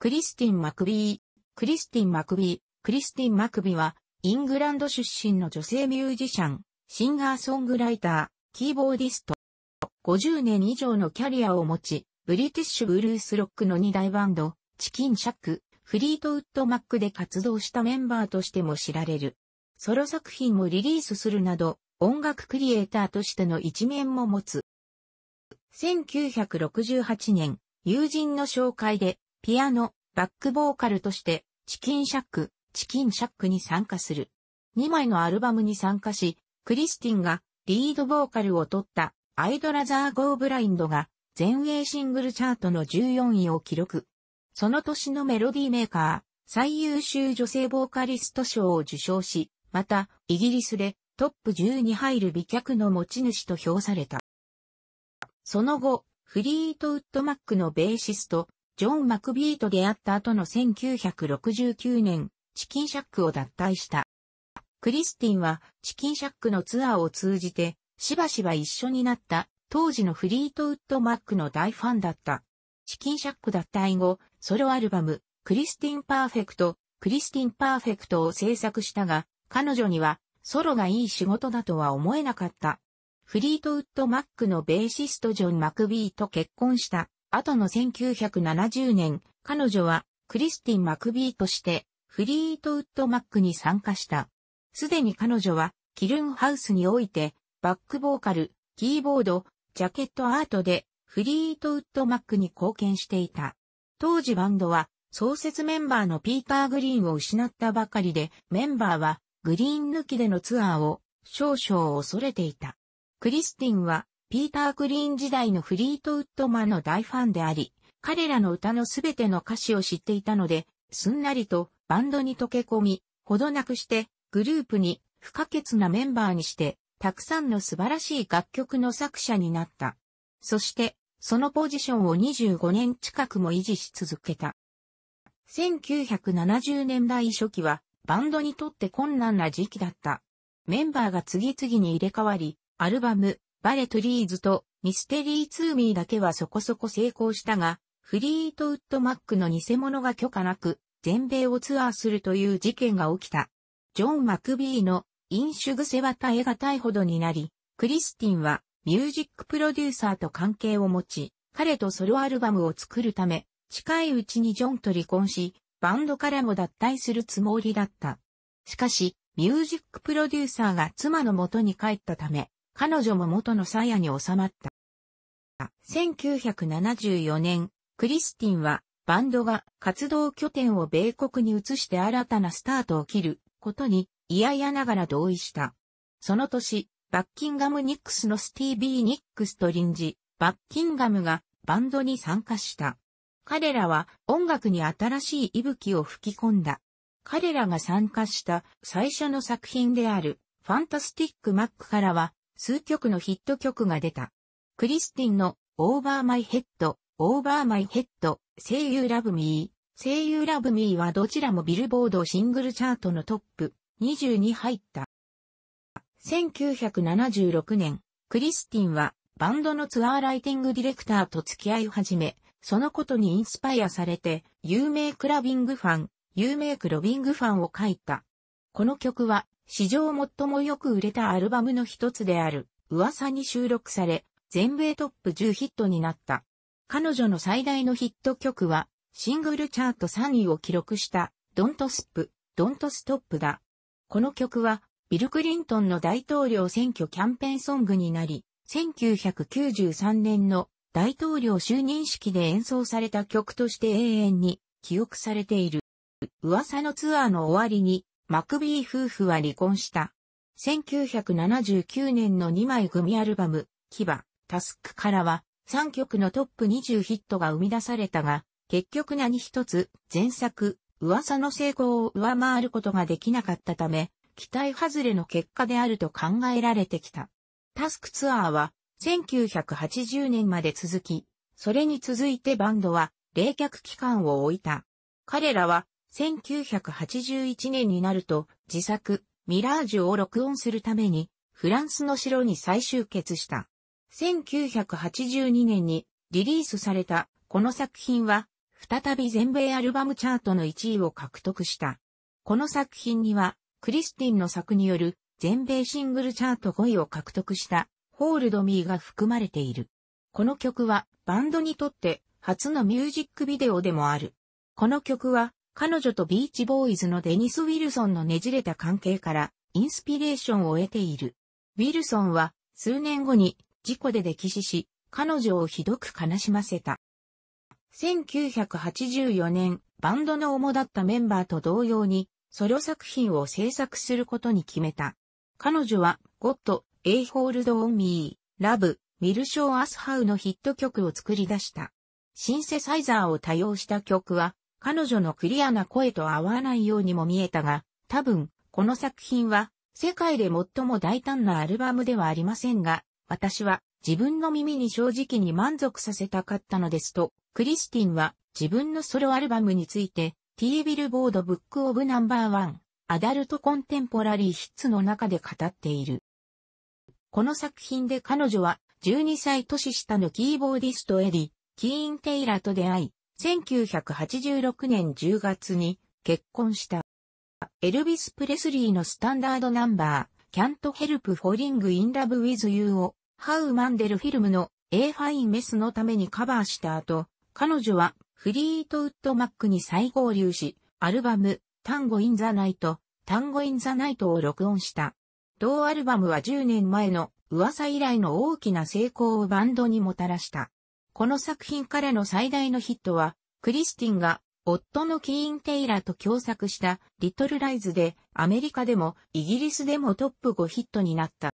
クリスティン・マクビー。クリスティン・マクビー。クリスティン・マクビーは、イングランド出身の女性ミュージシャン、シンガーソングライター、キーボーディスト。50年以上のキャリアを持ち、ブリティッシュ・ブルース・ロックの2大バンド、チキン・シャック、フリートウッド・マックで活動したメンバーとしても知られる。ソロ作品もリリースするなど、音楽クリエイターとしての一面も持つ。1968年、友人の紹介でピアノ、バックボーカルとして、チキンシャック、チキンシャックに参加する。2枚のアルバムに参加し、クリスティンがリードボーカルを取ったアイドラザーゴーブラインドが全英シングルチャートの14位を記録。その年のメロディーメーカー、最優秀女性ボーカリスト賞を受賞し、また、イギリスでトップ10に入る美脚の持ち主と評された。その後、フリートウッドマックのベーシスト、ジョン・マクビーと出会った後の1969年、チキンシャックを脱退した。クリスティンはチキンシャックのツアーを通じて、しばしば一緒になった当時のフリートウッド・マックの大ファンだった。チキンシャック脱退後、ソロアルバム、クリスティン・パーフェクト、クリスティン・パーフェクトを制作したが、彼女には、ソロがいい仕事だとは思えなかった。フリートウッド・マックのベーシストジョン・マクビーと結婚した。後の1970年、彼女はクリスティン・マクビーとしてフリートウッド・マックに参加した。すでに彼女はキルンハウスにおいてバックボーカル、キーボード、ジャケットアートでフリートウッド・マックに貢献していた。当時バンドは創設メンバーのピーター・グリーンを失ったばかりで、メンバーはグリーン抜きでのツアーを少々恐れていた。クリスティンはピーター・クリーン時代のフリートウッドマンの大ファンであり、彼らの歌のすべての歌詞を知っていたので、すんなりとバンドに溶け込み、ほどなくしてグループに不可欠なメンバーにして、たくさんの素晴らしい楽曲の作者になった。そして、そのポジションを25年近くも維持し続けた。1970年代初期は、バンドにとって困難な時期だった。メンバーが次々に入れ替わり、アルバム、バレトリーズとミステリーツーミーだけはそこそこ成功したが、フリートウッドマックの偽物が許可なく、全米をツアーするという事件が起きた。ジョン・マクビーの飲酒癖は耐え難いほどになり、クリスティンはミュージックプロデューサーと関係を持ち、彼とソロアルバムを作るため、近いうちにジョンと離婚し、バンドからも脱退するつもりだった。しかし、ミュージックプロデューサーが妻の元に帰ったため、彼女も元の鞘に収まった。1974年、クリスティンはバンドが活動拠点を米国に移して新たなスタートを切ることに嫌々ながら同意した。その年、バッキンガム・ニックスのスティービー・ニックスと臨時、バッキンガムがバンドに参加した。彼らは音楽に新しい息吹を吹き込んだ。彼らが参加した最初の作品であるファンタスティック・マックからは数曲のヒット曲が出た。クリスティンのオーバーマイヘッド、オーバーマイヘッド、声優ラブミー、声優ラブミーはどちらもビルボードシングルチャートのトップ20に入った。1976年、クリスティンはバンドのツアーライティングディレクターと付き合い始め、そのことにインスパイアされて、有名クラビングファン、有名クロビングファンを書いた。この曲は史上最もよく売れたアルバムの一つである、噂に収録され、全米トップ10ヒットになった。彼女の最大のヒット曲は、シングルチャート3位を記録した、ドントスプ、ドントストップだ。この曲は、ビル・クリントンの大統領選挙キャンペーンソングになり、1993年の大統領就任式で演奏された曲として永遠に記憶されている。噂のツアーの終わりにマクビー夫婦は離婚した。1979年の2枚組アルバム、キバ、タスクからは、3曲のトップ20ヒットが生み出されたが、結局何一つ、前作、噂の成功を上回ることができなかったため、期待外れの結果であると考えられてきた。タスクツアーは、1980年まで続き、それに続いてバンドは冷却期間を置いた。彼らは1981年になると自作ミラージュを録音するためにフランスの城に再集結した。1982年にリリースされたこの作品は再び全米アルバムチャートの1位を獲得した。この作品にはクリスティンの作による全米シングルチャート5位を獲得したホールドミーが含まれている。この曲はバンドにとって初のミュージックビデオでもある。この曲は彼女とビーチボーイズのデニス・ウィルソンのねじれた関係からインスピレーションを得ている。ウィルソンは数年後に事故で溺死し、彼女をひどく悲しませた。1984年、バンドの主だったメンバーと同様に、ソロ作品を制作することに決めた。彼女は、ゴッド、エイホールド・オン・ミー、ラブ、ミルショー・アスハウのヒット曲を作り出した。シンセサイザーを多用した曲は、彼女のクリアな声と合わないようにも見えたが、多分、この作品は、世界で最も大胆なアルバムではありませんが、私は自分の耳に正直に満足させたかったのですと、クリスティンは自分のソロアルバムについて、T ビルボードブックオブナンバーワン、アダルトコンテンポラリーヒッツの中で語っている。この作品で彼女は12歳年下のキーボーディストエディ、キーン・テイラーと出会い、1986年10月に結婚した。エルビス・プレスリーのスタンダードナンバー、Can't Help Falling in Love with You を、ハウ・マンデルフィルムの A Fine Mess のためにカバーした後、彼女はフリートウッド・マックに再合流し、アルバム、タンゴ・イン・ザ・ナイト、タンゴ・イン・ザ・ナイトを録音した。同アルバムは10年前の噂以来の大きな成功をバンドにもたらした。この作品からの最大のヒットは、クリスティンが夫のキーン・テイラーと共作したリトル・ライズでアメリカでもイギリスでもトップ5ヒットになった。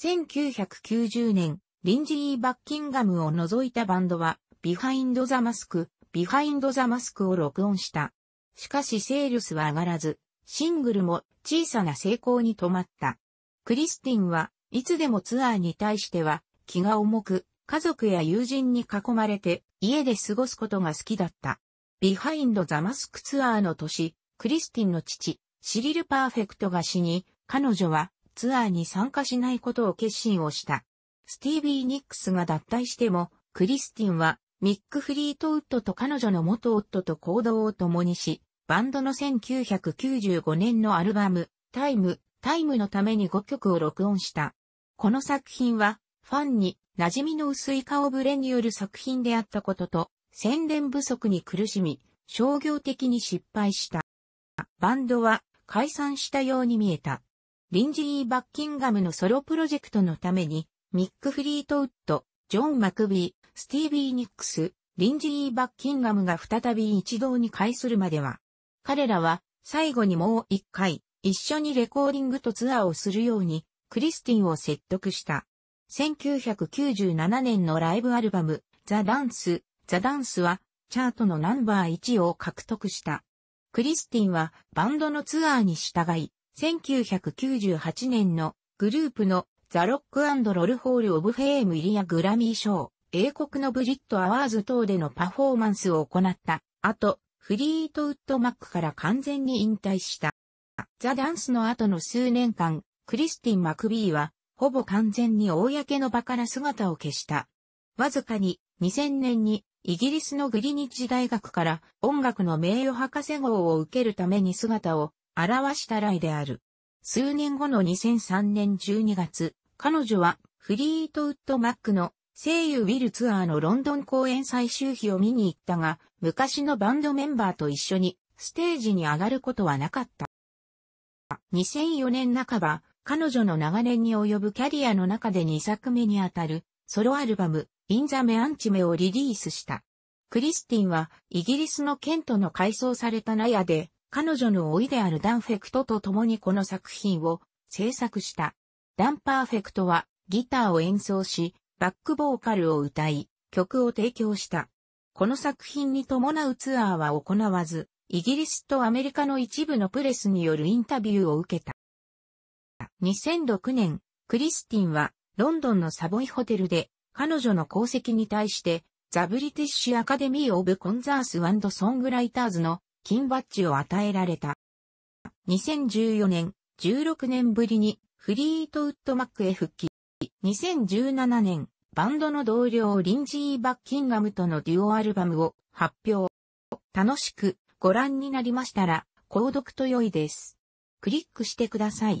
1990年、リンジー・バッキンガムを除いたバンドは、ビハインド・ザ・マスク、ビハインド・ザ・マスクを録音した。しかしセールスは上がらず、シングルも小さな成功に止まった。クリスティンはいつでもツアーに対しては気が重く、家族や友人に囲まれて家で過ごすことが好きだった。ビハインド・ザ・マスクツアーの年、クリスティンの父、シリル・パーフェクトが死に、彼女はツアーに参加しないことを決心をした。スティービー・ニックスが脱退しても、クリスティンはミック・フリートウッドと彼女の元夫と行動を共にし、バンドの1995年のアルバム、タイム、タイムのために5曲を録音した。この作品は、ファンに馴染みの薄い顔ぶれによる作品であったことと、宣伝不足に苦しみ、商業的に失敗した。バンドは解散したように見えた。リンジー・バッキンガムのソロプロジェクトのために、ミック・フリートウッド、ジョン・マクビー、スティービー・ニックス、リンジー・バッキンガムが再び一堂に会するまでは、彼らは最後にもう一回、一緒にレコーディングとツアーをするように、クリスティンを説得した。1997年のライブアルバム、ザ・ダンス、ザ・ダンスは、チャートのナンバー1を獲得した。クリスティンはバンドのツアーに従い、1998年のグループのザ・ロックロルホール・オブ・フェームイリア・グラミー賞、英国のブリット・アワーズ等でのパフォーマンスを行った。あと、フリートウッド・マックから完全に引退した。ザ・ダンスの後の数年間、クリスティン・マクビーはほぼ完全に公の場から姿を消した。わずかに2000年にイギリスのグリニッジ大学から音楽の名誉博士号を受けるために姿を現した来である。数年後の2003年12月、彼女はフリートウッドマックの声優ウィルツアーのロンドン公演最終日を見に行ったが、昔のバンドメンバーと一緒にステージに上がることはなかった。2004年半ば、彼女の長年に及ぶキャリアの中で2作目にあたるソロアルバム、インザメアンチメをリリースした。クリスティンはイギリスのケントの改装された納屋で彼女の老いであるダンフェクトと共にこの作品を制作した。ダンパーフェクトはギターを演奏し、バックボーカルを歌い、曲を提供した。この作品に伴うツアーは行わず、イギリスとアメリカの一部のプレスによるインタビューを受けた。2006年、クリスティンはロンドンのサボイホテルで彼女の功績に対してザ・ブリティッシュ・アカデミー・オブ・コンザース・ワンド・ソングライターズの金バッジを与えられた。2014年、16年ぶりにフリートウッドマックへ復帰。2017年、バンドの同僚リンジー・バッキンガムとのデュオアルバムを発表。楽しくご覧になりましたら、購読と良いです。クリックしてください。